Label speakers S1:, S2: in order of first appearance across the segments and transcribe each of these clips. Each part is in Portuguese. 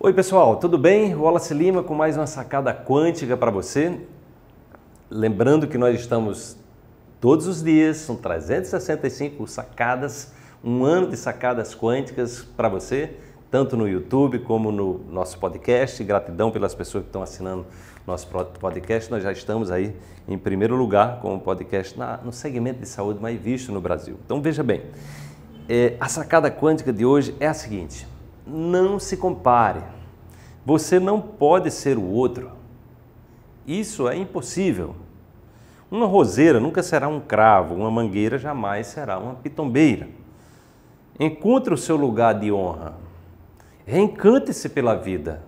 S1: Oi, pessoal, tudo bem? Wallace Lima com mais uma sacada quântica para você. Lembrando que nós estamos todos os dias, são 365 sacadas, um ano de sacadas quânticas para você, tanto no YouTube como no nosso podcast. Gratidão pelas pessoas que estão assinando nosso podcast. Nós já estamos aí em primeiro lugar com o podcast na, no segmento de saúde mais visto no Brasil. Então veja bem, é, a sacada quântica de hoje é a seguinte não se compare. Você não pode ser o outro. Isso é impossível. Uma roseira nunca será um cravo, uma mangueira jamais será uma pitombeira. Encontre o seu lugar de honra. Reencante-se pela vida.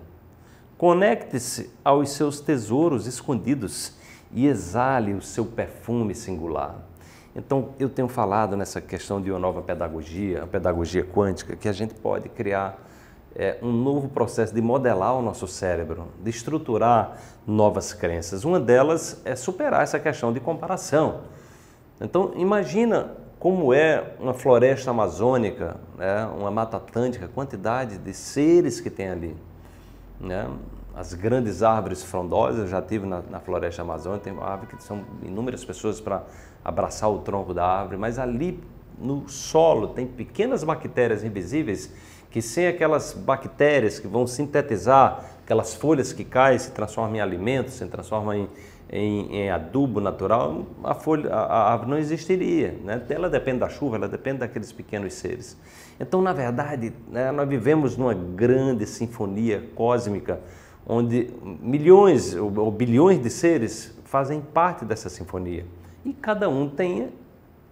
S1: Conecte-se aos seus tesouros escondidos e exale o seu perfume singular. Então, eu tenho falado nessa questão de uma nova pedagogia, a pedagogia quântica, que a gente pode criar é, um novo processo de modelar o nosso cérebro, de estruturar novas crenças. Uma delas é superar essa questão de comparação. Então, imagina como é uma floresta amazônica, né, uma mata atlântica, a quantidade de seres que tem ali. Né? as grandes árvores frondosas, eu já tive na, na floresta amazônica, tem árvores que são inúmeras pessoas para abraçar o tronco da árvore, mas ali no solo tem pequenas bactérias invisíveis que sem aquelas bactérias que vão sintetizar aquelas folhas que caem, se transformam em alimento, se transformam em, em, em adubo natural, a folha, a, árvore não existiria. Né? Ela depende da chuva, ela depende daqueles pequenos seres. Então, na verdade, né, nós vivemos numa grande sinfonia cósmica onde milhões ou bilhões de seres fazem parte dessa sinfonia. E cada um tem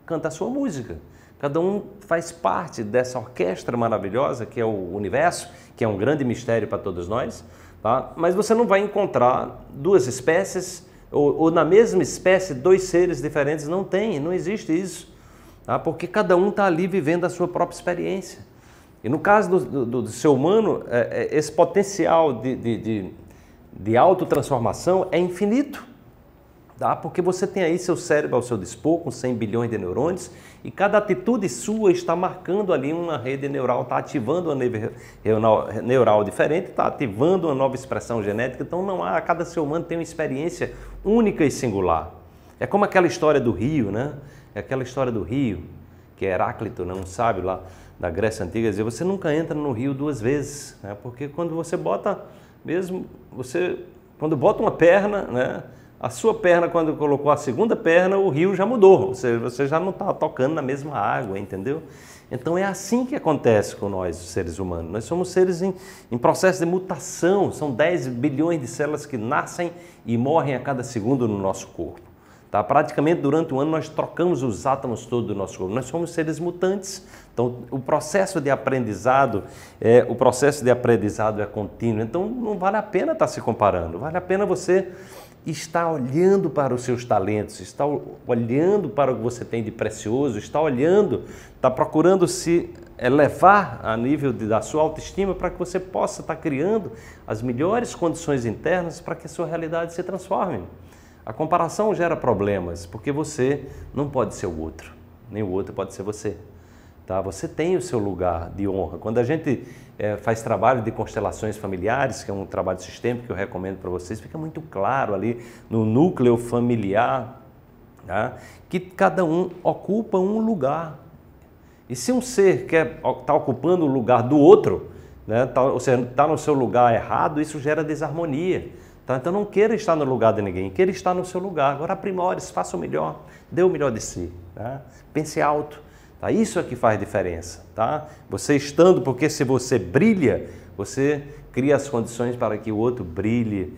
S1: canta a sua música. Cada um faz parte dessa orquestra maravilhosa que é o universo, que é um grande mistério para todos nós. Tá? Mas você não vai encontrar duas espécies ou, ou na mesma espécie dois seres diferentes. Não tem, não existe isso. Tá? Porque cada um está ali vivendo a sua própria experiência. E no caso do, do, do ser humano, é, é, esse potencial de, de, de, de autotransformação é infinito. Tá? Porque você tem aí seu cérebro ao seu dispor, com 100 bilhões de neurônios, e cada atitude sua está marcando ali uma rede neural, está ativando uma neural neural diferente, está ativando uma nova expressão genética. Então, não há, cada ser humano tem uma experiência única e singular. É como aquela história do rio, né? É aquela história do rio que é Heráclito, né, um sábio lá da Grécia Antiga, dizia, você nunca entra no rio duas vezes, né, porque quando você bota mesmo, você, quando bota uma perna, né, a sua perna, quando colocou a segunda perna, o rio já mudou, ou seja, você já não está tocando na mesma água, entendeu? Então é assim que acontece com nós, os seres humanos. Nós somos seres em, em, processo de mutação, são 10 bilhões de células que nascem e morrem a cada segundo no nosso corpo. Tá? Praticamente durante o ano nós trocamos os átomos todos do nosso corpo. Nós somos seres mutantes. Então o processo de aprendizado é o processo de aprendizado é contínuo. Então não vale a pena estar tá se comparando. Vale a pena você estar olhando para os seus talentos, está olhando para o que você tem de precioso, está olhando, está procurando se elevar a nível de, da sua autoestima para que você possa estar tá criando as melhores condições internas para que a sua realidade se transforme. A comparação gera problemas, porque você não pode ser o outro, nem o outro pode ser você. Tá? Você tem o seu lugar de honra. Quando a gente é, faz trabalho de constelações familiares, que é um trabalho sistêmico que eu recomendo para vocês, fica muito claro ali no núcleo familiar tá? que cada um ocupa um lugar. E se um ser quer está é, ocupando o lugar do outro, né, tá, ou seja, está no seu lugar errado, isso gera desarmonia. Tá? Então não queira estar no lugar de ninguém, queira estar no seu lugar. Agora aprimore-se, faça o melhor, dê o melhor de si. Tá? Pense alto. Tá? Isso é que faz diferença. Tá? Você estando, porque se você brilha, você cria as condições para que o outro brilhe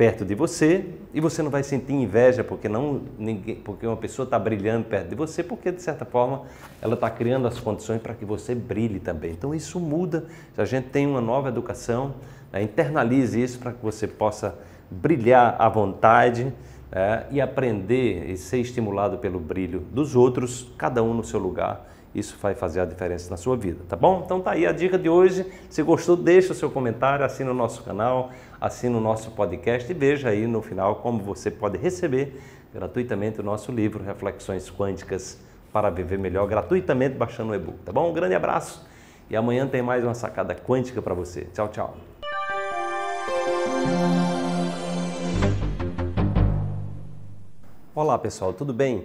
S1: perto de você e você não vai sentir inveja porque não ninguém, porque uma pessoa está brilhando perto de você porque de certa forma ela está criando as condições para que você brilhe também então isso muda se a gente tem uma nova educação né, internalize isso para que você possa brilhar à vontade é, e aprender e ser estimulado pelo brilho dos outros cada um no seu lugar isso vai fazer a diferença na sua vida, tá bom? Então tá aí a dica de hoje. Se gostou, deixa o seu comentário, assina o nosso canal, assina o nosso podcast e veja aí no final como você pode receber gratuitamente o nosso livro Reflexões Quânticas para Viver Melhor, gratuitamente baixando o e-book, tá bom? Um grande abraço e amanhã tem mais uma sacada quântica para você. Tchau, tchau. Olá pessoal, tudo bem?